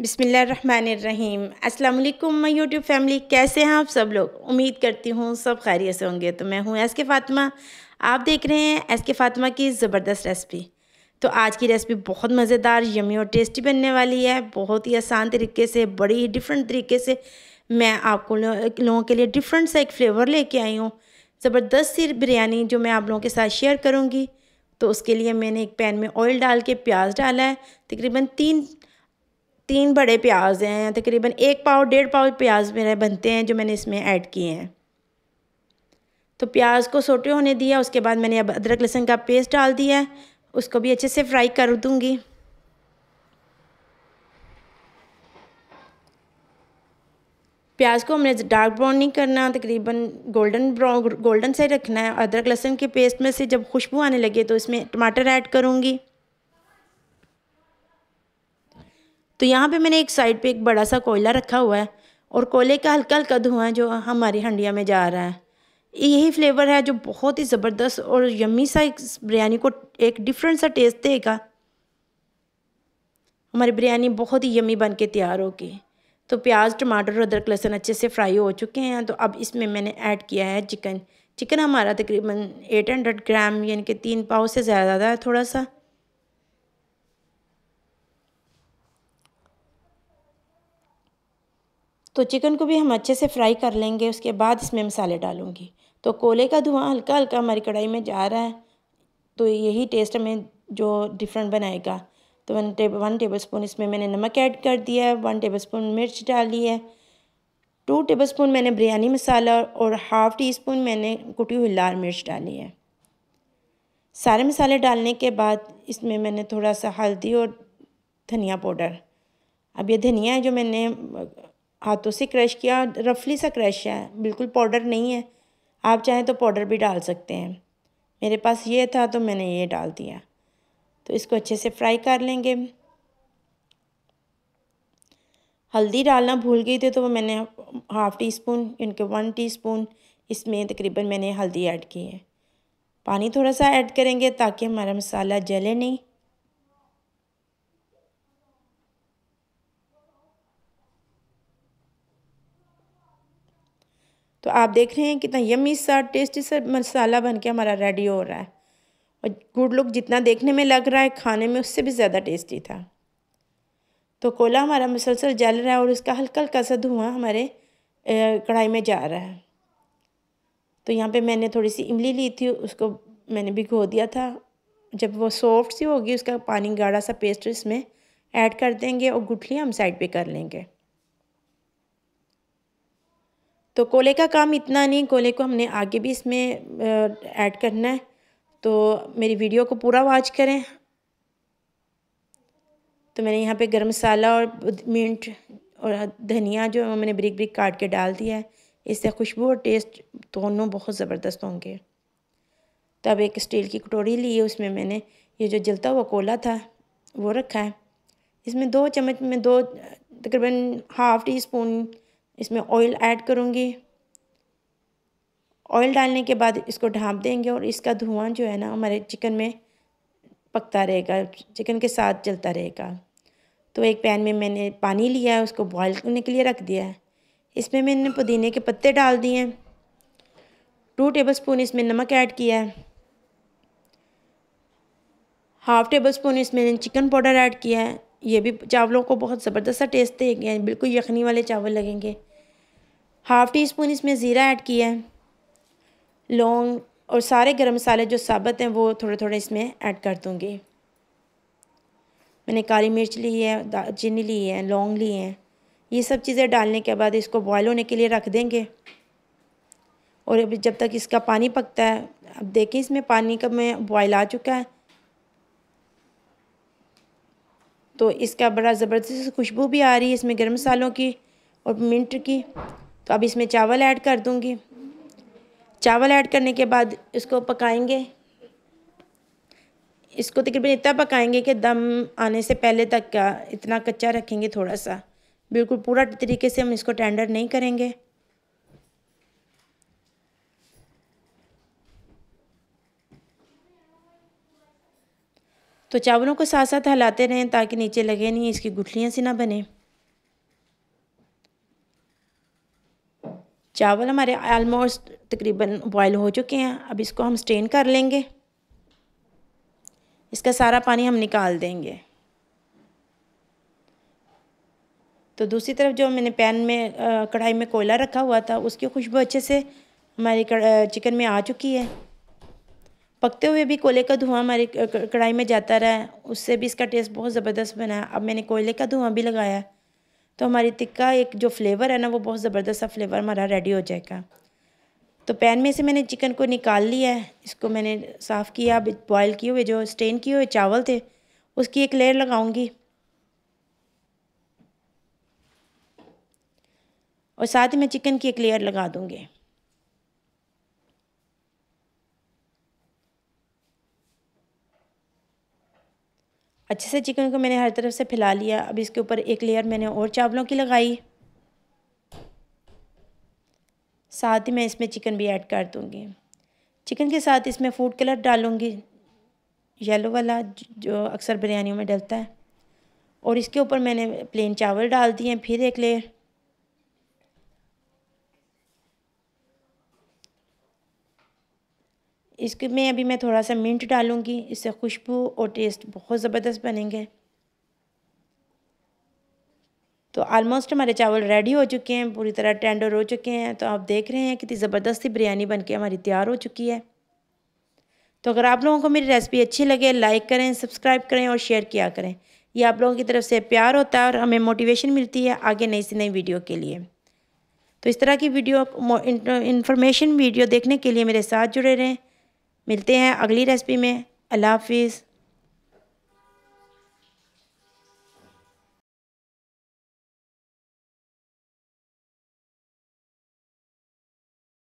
बिसमीम अल्लाम मैं यूट्यूब फैमिली कैसे हैं आप सब लोग उम्मीद करती हूँ सब खैरियत से होंगे तो मैं हूँ एस के फ़ातिमा आप देख रहे हैं एस के फ़ातिमा की ज़बरदस्त रेसिपी तो आज की रेसिपी बहुत मज़ेदार यमी और टेस्टी बनने वाली है बहुत ही आसान तरीके से बड़ी ही डिफरेंट तरीके से मैं आपको लोगों के लिए डिफरेंट सा एक फ्लेवर लेके आई हूँ ज़बरदस्त सी बिरयानी जो मैं आप लोगों के साथ शेयर करूँगी तो उसके लिए मैंने एक पैन में ऑयल डाल के प्याज डाला है तकरीबन तीन तीन बड़े प्याज हैं तकरीबन एक पाव डेढ़ पाव प्याज मेरे बनते हैं जो मैंने इसमें ऐड किए हैं तो प्याज को सोटे होने दिया उसके बाद मैंने अब अदरक लहसुन का पेस्ट डाल दिया है उसको भी अच्छे से फ्राई कर दूँगी प्याज को हमने डार्क ब्राउन नहीं करना तकरीबन गोल्डन ब्राउन गोल्डन से रखना है अदरक लहसुन के पेस्ट में से जब खुशबू आने लगे तो इसमें टमाटर ऐड करूँगी तो यहाँ पे मैंने एक साइड पे एक बड़ा सा कोयला रखा हुआ है और कोयले का हल्का हल्का धुआं जो हमारी हंडिया में जा रहा है यही फ्लेवर है जो बहुत ही ज़बरदस्त और यम्मी सा एक बिरयानी को एक डिफरेंट सा टेस्ट देगा हमारी बिरयानी बहुत ही यम्मी बन के तैयार होगी तो प्याज टमाटर और अदरक लहसुन अच्छे से फ्राई हो चुके हैं तो अब इसमें मैंने ऐड किया है चिकन चिकन हमारा तकरीबन एट हंड्रेड ग्राम यानी कि तीन पाव से ज़्यादा है थोड़ा सा तो चिकन को भी हम अच्छे से फ्राई कर लेंगे उसके बाद इसमें मसाले डालूंगी तो कोले का धुआं हल्का हल्का हमारी कढ़ाई में जा रहा है तो यही टेस्ट हमें जो डिफरेंट बनाएगा तो one table one tablespoon इसमें मैंने नमक ऐड कर दिया है वन टेबल स्पून मिर्च डाली है टू टेबल स्पून मैंने बिरयानी मसाला और हाफ़ टी स्पून मैंने कुटी हुई लाल मिर्च डाली है सारे मसाले डालने के बाद इसमें मैंने थोड़ा सा हल्दी और धनिया पाउडर अब ये धनिया है जो मैंने हाथों से क्रश किया रफली सा क्रश है बिल्कुल पाउडर नहीं है आप चाहें तो पाउडर भी डाल सकते हैं मेरे पास ये था तो मैंने ये डाल दिया तो इसको अच्छे से फ्राई कर लेंगे हल्दी डालना भूल गई थी तो मैंने हाफ़ टी स्पून इनके वन टी स्पून इसमें तकरीबन मैंने हल्दी ऐड की है पानी थोड़ा सा ऐड करेंगे ताकि हमारा मसाला जले नहीं तो आप देख रहे हैं कितना यमी सा टेस्टी सा मसाला बन के हमारा रेडी हो रहा है और गुड़ लुक जितना देखने में लग रहा है खाने में उससे भी ज़्यादा टेस्टी था तो कोला हमारा मुसलसल जल रहा है और उसका हल्का हल्का सा धुआँ हमारे कढ़ाई में जा रहा है तो यहाँ पे मैंने थोड़ी सी इमली ली थी उसको मैंने भिगो दिया था जब वो सॉफ्ट सी होगी उसका पानी गाढ़ा सा पेस्ट इसमें ऐड कर देंगे और गुठली हम साइड पर कर लेंगे तो कोले का काम इतना नहीं कोले को हमने आगे भी इसमें ऐड करना है तो मेरी वीडियो को पूरा वॉच करें तो मैंने यहाँ पे गरम मसाला और मिंट और धनिया जो मैंने ब्रिक ब्रिक काट के डाल दिया है इससे खुशबू और टेस्ट दोनों बहुत ज़बरदस्त होंगे तब तो एक स्टील की कटोरी ली है उसमें मैंने ये जो जलता हुआ कोला था वो रखा है इसमें दो चम्मच में दो तकरीबन हाफ़ टी स्पून इसमें ऑयल ऐड करूँगी ऑयल डालने के बाद इसको ढाँप देंगे और इसका धुआं जो है ना हमारे चिकन में पकता रहेगा चिकन के साथ जलता रहेगा तो एक पैन में मैंने पानी लिया है उसको बॉईल करने के लिए रख दिया है इसमें मैंने पुदीने के पत्ते डाल दिए हैं टू टेबल स्पून इसमें नमक ऐड किया है हाफ़ टेबल स्पून इसमें चिकन पाउडर ऐड किया है ये भी चावलों को बहुत ज़बरदस्त सा टेस्ट देंगे बिल्कुल यखनी वाले चावल लगेंगे हाफ़ टी स्पून इसमें ज़ीरा ऐड किया है लौंग और सारे गरम मसाले जो साबत हैं वो थोड़े थोड़े इसमें ऐड कर दूँगी मैंने काली मिर्च ली है दालचीनी ली है लौंग ली है ये सब चीज़ें डालने के बाद इसको बॉयल होने के लिए रख देंगे और अभी जब तक इसका पानी पकता है अब देखें इसमें पानी का मैं बॉयल आ चुका है तो इसका बड़ा ज़बरदस्त खुशबू भी आ रही है इसमें गर्म मसालों की और मिंट की तो अब इसमें चावल ऐड कर दूँगी चावल ऐड करने के बाद इसको पकाएंगे इसको तकरीबन इतना पकाएंगे कि दम आने से पहले तक का इतना कच्चा रखेंगे थोड़ा सा बिल्कुल पूरा तरीके से हम इसको टेंडर नहीं करेंगे तो चावलों को साथ साथ हलाते रहें ताकि नीचे लगे नहीं इसकी गुठलियाँ सी ना बने चावल हमारे आलमोस्ट तकरीबन बॉयल हो चुके हैं अब इसको हम स्ट्रेन कर लेंगे इसका सारा पानी हम निकाल देंगे तो दूसरी तरफ जो मैंने पैन में कढ़ाई में कोयला रखा हुआ था उसकी खुशबू अच्छे से हमारी चिकन में आ चुकी है पकते हुए भी कोयले का धुआं हमारी कढ़ाई में जाता रहा उससे भी इसका टेस्ट बहुत ज़बरदस्त बना है अब मैंने कोयले का धुआं भी लगाया तो हमारी टिक्का एक जो फ्लेवर है ना वो बहुत ज़बरदस्त सा फ्लेवर हमारा रेडी हो जाएगा तो पैन में से मैंने चिकन को निकाल लिया है इसको मैंने साफ़ किया बॉयल किए हुए जो स्टेन किए हुए चावल थे उसकी एक लेयर लगाऊंगी और साथ ही मैं चिकन की एक लेयर लगा दूँगी अच्छे से चिकन को मैंने हर तरफ से फैला लिया अब इसके ऊपर एक लेयर मैंने और चावलों की लगाई साथ ही मैं इसमें चिकन भी ऐड कर दूँगी चिकन के साथ इसमें फूड कलर डालूँगी येलो वाला जो अक्सर बिरयानियों में डलता है और इसके ऊपर मैंने प्लेन चावल डाल दिए फिर एक लेयर इसमें अभी मैं थोड़ा सा मिंट डालूँगी इससे खुशबू और टेस्ट बहुत ज़बरदस्त बनेंगे तो आलमोस्ट हमारे चावल रेडी हो चुके हैं पूरी तरह टेंडर हो चुके हैं तो आप देख रहे हैं कितनी ज़बरदस्त बिरयानी बनके हमारी तैयार हो चुकी है तो अगर आप लोगों को मेरी रेसिपी अच्छी लगे लाइक करें सब्सक्राइब करें और शेयर किया करें ये आप लोगों की तरफ से प्यार होता है और हमें मोटिवेशन मिलती है आगे नई से नई वीडियो के लिए तो इस तरह की वीडियो इन्फॉर्मेशन वीडियो देखने के लिए मेरे साथ जुड़े रहें मिलते हैं अगली रेसिपी में अल्लाह हाफिज़